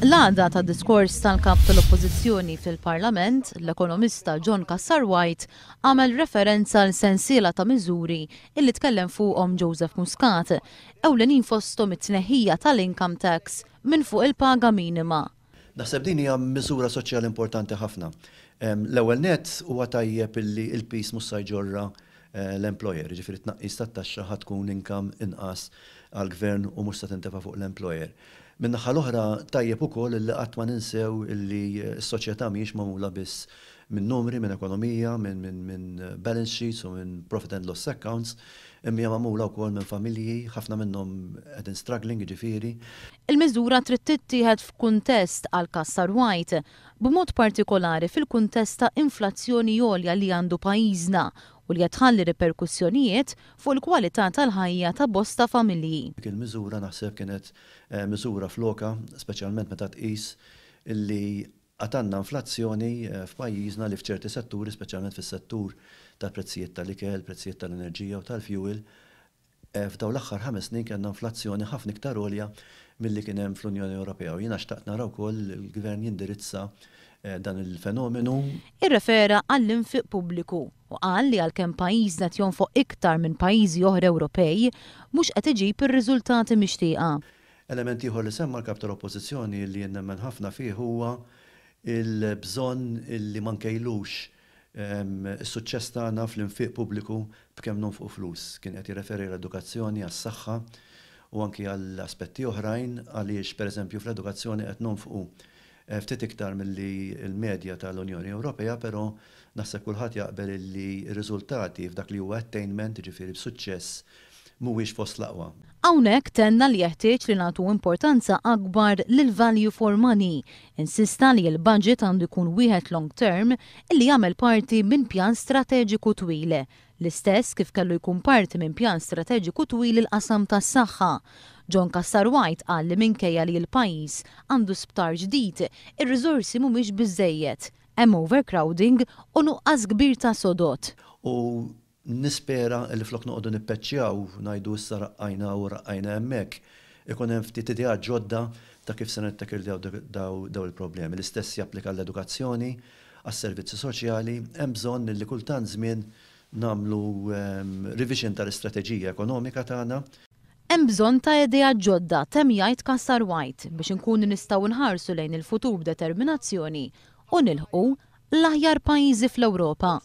L-għada ta' diskors tal-kap tal-oppozizjoni fil-parlament, l-ekonomista John Kassar White għamel referenza l sensiela ta' miżuri illi tkellem fuqhom Joseph Muscat, ewlenin fostom it-tneħija tal-income tax minn fuq il-paga minima. Naħseb din hija miżura soċjali importanti ħafna. L-ewwel net huwa tajjeb illi il-pis mus ġorra Eh, l-employer. Ġifiri tnaqqis ta' taxxa ħatkun inkam inqas għal-gvern u mux ta' tintefa fuq l-employer. Minna l-oħra tajjeb ukoll li qatt ma ninsew li eh, s-soċjetà mhijiex magħmula biss minn numri, minn ekonomija, minn min, min eh, balance sheets u minn profit and loss accounts, imma magħmula wkoll minn familji, ħafna minnhom qegħdin struggling ġifieri. Il-miżura trid tittieħed f'kuntest għal kassar White b'mod partikolari fil-kuntest ta' inflazzjoni għolja li għandu pajjiżna u li jatħalli reperkussjonijiet fuq il-kwalità tal-ħajja ta' bosta familji. Il-miżura naħseb kienet eh, miżura floka, speċjalment meta tqis illi għatanna inflazzjoni eh, f'pajjiżna li f'ċerti setturi, speċjalment fis-settur tal-ikel, prezzijiet tal-ikel, prezzijiet tal-enerġija u tal-fuel, eh, f'daw l-axħar ħames snin kellna inflazzjoni ħafna iktar għolja milli kien hemm fl-Unjoni Ewropea. Jiena xtaqt nara wkoll il-gvern jindirizza dan il-fenomenu. Irrefera għall-infiq pubbliku u qal li għalkemm pajjiżna fuq iktar minn pajjiżi oħra Ewropej mhux qed iġib ir-riżultati mixtieqa. Element ieħor li semma l-kap tal-Oppożizzjoni li nemmen ħafna fih huwa il-bżonn li ma nkejlux is-suċċess tagħna fl-infiq pubbliku b'kemm nonfuq flus. Kien qed jirreferi l-edukazzjoni għas-saħħa u anki għall aspetti oħrajn għaliex pereżempju fl-edukazzjoni qed nonfuqu Eh, ftit iktar milli il-medja tal-Unjoni Ewropea, però naħseb kulħadd jaqbel li r-riżultati f'dak li huwa attainment ġifieri b'suċċess mhuwiex fost laqwa. Hawnhekk tenna li jeħtieġ li nagħtu importanza akbar lil value for money. Insista li l-budget għandu jkun wieħed long term illi jagħmel parti minn pjan strateġiku twile L-istess kif kellu jkun parti minn pjan strateġiku twil il-qasam tas-saħħa. John Kassar White qal li minkejja li l-pajis għandu sptar ġdid, ir-riżorsi mhumiex biżejjed, hemm overcrowding u nuqqas kbir ta' sodot. U nispera li flok noqogħdu nippeċċjaw ngħidu issa raqqajna u raqqajna hemmhekk ikun hemm ftit idea ġodda ta' kif se nittakil daw il-problemi. L-istess japplika l-edukazzjoni, għas-servizzi soċjali, hemm bżonn li kultant żmien namlu ehm, revision tal-istrateġija ekonomika tagħna. Hemm bżonn ta' idea ġodda temm jgħid Kassar White biex inkunu nistgħu nħarsu lejn il-futur b'determinazzjoni u nilħu l-aħjar pajjiżi fl-Ewropa.